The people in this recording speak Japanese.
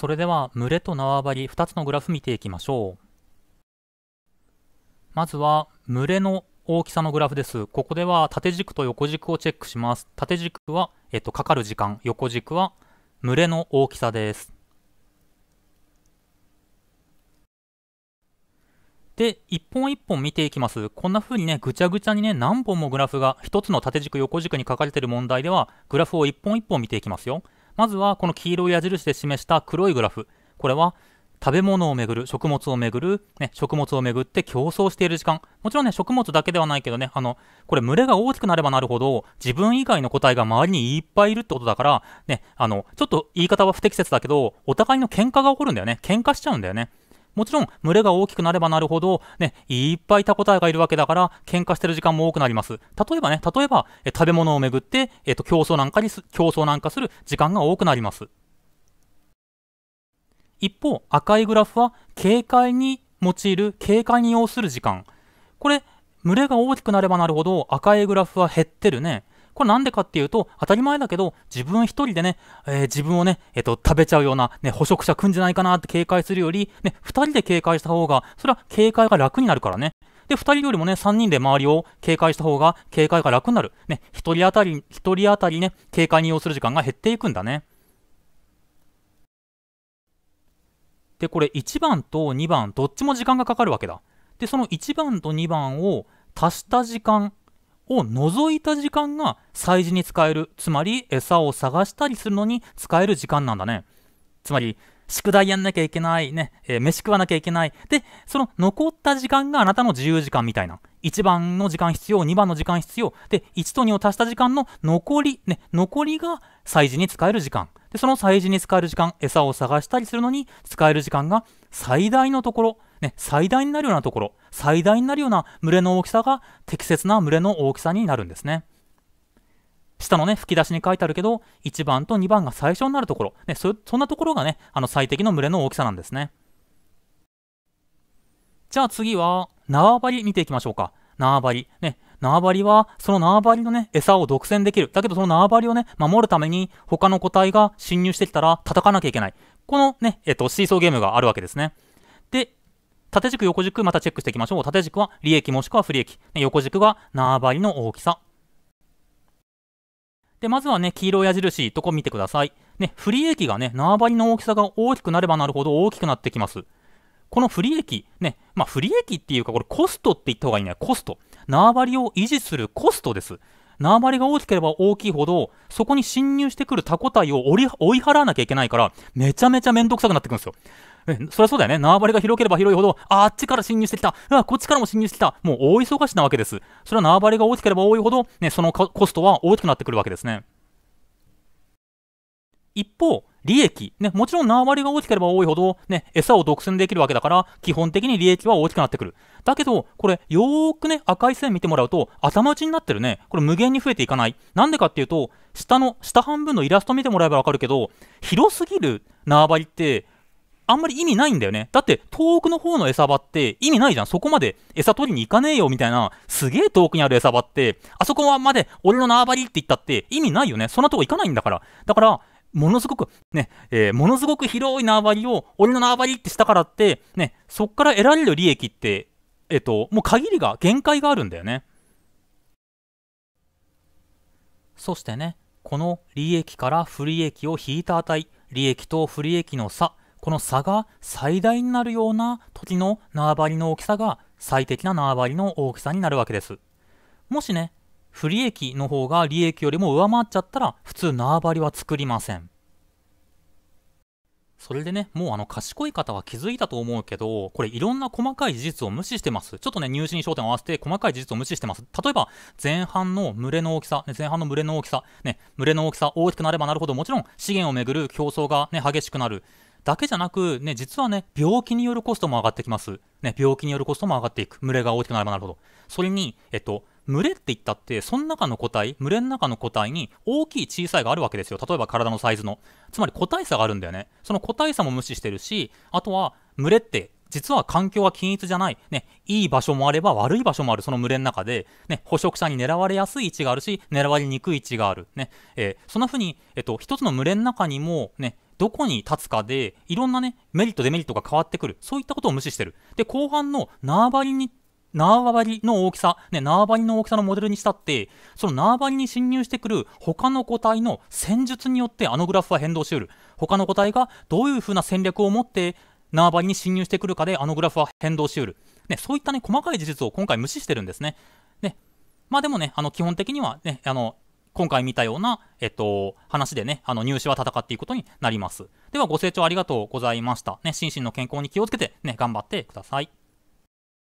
それでは群れと縄張り2つのグラフ見ていきましょうまずは群れの大きさのグラフですここでは縦軸と横軸をチェックします縦軸は、えっと、かかる時間横軸は群れの大きさですで、一本一本見ていきます。こんな風にね、ぐちゃぐちゃにね、何本もグラフが、一つの縦軸、横軸に書かれている問題では、グラフを一本一本見ていきますよ。まずはこの黄色い矢印で示した黒いグラフ。これは食べ物をめぐる、食物をめぐる、ね、食物をめぐって競争している時間。もちろんね、食物だけではないけどね、あの、これ群れが大きくなればなるほど、自分以外の個体が周りにいっぱいいるってことだから、ね、あの、ちょっと言い方は不適切だけど、お互いの喧嘩が起こるんだよね。喧嘩しちゃうんだよね。もちろん群れが大きくなればなるほど、ね、いっぱいタコタイがいるわけだから喧嘩してる時間も多くなります。例えばね、例えば、え食べ物をめぐって、えっと、競争なんかに競争なんかする時間が多くなります。一方、赤いグラフは警戒に用いる警戒に要する時間。これ、群れが大きくなればなるほど赤いグラフは減ってるね。これなんでかっていうと、当たり前だけど、自分一人でね、えー、自分をね、えっ、ー、と、食べちゃうような、ね、捕食者来んじゃないかなって警戒するより、ね、二人で警戒した方が、それは警戒が楽になるからね。で、2人よりもね、3人で周りを警戒した方が警戒が楽になる。ね、1人当たり、1人当たりね、警戒に要する時間が減っていくんだね。で、これ1番と2番、どっちも時間がかかるわけだ。で、その1番と2番を足した時間を除いた時間が催事に使えるつまり餌を探したりするのに使える時間なんだねつまり宿題やんなきゃいけない、ね、えー、飯食わなきゃいけない。で、その残った時間があなたの自由時間みたいな。1番の時間必要、2番の時間必要。で、1と2を足した時間の残り、ね、残りが催事に使える時間。で、その催事に使える時間、餌を探したりするのに使える時間が最大のところ、ね、最大になるようなところ、最大になるような群れの大きさが適切な群れの大きさになるんですね。下のね、吹き出しに書いてあるけど、1番と2番が最初になるところ、ね、そそんなところがね、あの最適の群れの大きさなんですね。じゃあ次は、縄張り見ていきましょうか。縄張り。ね、縄張りは、その縄張りのね、餌を独占できる。だけどその縄張りをね、守るために、他の個体が侵入してきたら叩かなきゃいけない。このね、えっと、シーソーゲームがあるわけですね。で、縦軸、横軸、またチェックしていきましょう。縦軸は利益もしくは不利益。横軸が縄張りの大きさ。で、まずはね、黄色矢印とこ見てください。ね、不利益がね、縄張りの大きさが大きくなればなるほど大きくなってきます。この不利益、ね、まあ不利益っていうか、これコストって言った方がいいね。コスト。縄張りを維持するコストです。縄張りが大きければ大きいほど、そこに侵入してくるタコ体を追い払わなきゃいけないから、めちゃめちゃめんどくさくなってくるんですよ。え、そりゃそうだよね。縄張りが広ければ広いほど、あっちから侵入してきた。うわ、こっちからも侵入してきた。もう大忙しなわけです。それは縄張りが大きければ多いほど、ね、そのコストは大きくなってくるわけですね。一方、利益、ね、もちろん縄張りが大きければ多いほど、ね、餌を独占できるわけだから、基本的に利益は大きくなってくる。だけど、これ、よーくね、赤い線見てもらうと、頭打ちになってるね、これ無限に増えていかない。なんでかっていうと、下の、下半分のイラスト見てもらえばわかるけど、広すぎる縄張りって、あんまり意味ないんだよね。だって、遠くの方の餌場って意味ないじゃん。そこまで餌取りに行かねえよみたいな、すげえ遠くにある餌場って、あそこまで俺の縄張りって言ったって意味ないよね。そんなとこ行かないんだから。だから、ものすごく、ね、えー、ものすごく広い縄張りを、俺の縄張りってしたからって、ね、そこから得られる利益って、えっと、もう限りが、限界があるんだよね。そしてね、この利益から不利益を引いた値、利益と不利益の差、この差が最大になるような時の縄張りの大きさが最適な縄張りの大きさになるわけです。もしね、不利益の方が利益よりも上回っちゃったら普通縄張りは作りませんそれでね、もうあの賢い方は気づいたと思うけど、これいろんな細かい事実を無視してます。ちょっとね、入試に焦点を合わせて細かい事実を無視してます。例えば、前半の群れの大きさ、ね、前半の群れの大きさ、ね、群れの大きさ大きくなればなるほど、もちろん資源をめぐる競争がね、激しくなる。だけじゃなく、ね、実はね、病気によるコストも上がってきます。ね、病気によるコストも上がっていく。群れが大きくなればなるほど。それに、えっと、群れって言ったって、その中の個体、群れの中の個体に大きい小さいがあるわけですよ。例えば体のサイズの。つまり個体差があるんだよね。その個体差も無視してるし、あとは群れって実は環境は均一じゃない、ね、いい場所もあれば悪い場所もある、その群れの中で、ね、捕食者に狙われやすい位置があるし、狙われにくい位置がある、ねえー、そんな風に、えっと、一つの群れの中にも、ね、どこに立つかで、いろんなね、メリット、デメリットが変わってくる、そういったことを無視してる。で、後半の縄張りに縄張りの大きさ、ね、縄張りの大きさのモデルにしたって、その縄張りに侵入してくる他の個体の戦術によってあのグラフは変動しうる。他の個体がどういう風な戦略を持って縄張りに侵入してくるかであのグラフは変動しうる。ね、そういったね、細かい事実を今回無視してるんですね。ね、まあでもね、あの基本的にはね、あの、今回見たような、えっと、話でね、あの入試は戦っていくことになります。ではご清聴ありがとうございました。ね、心身の健康に気をつけてね、頑張ってください。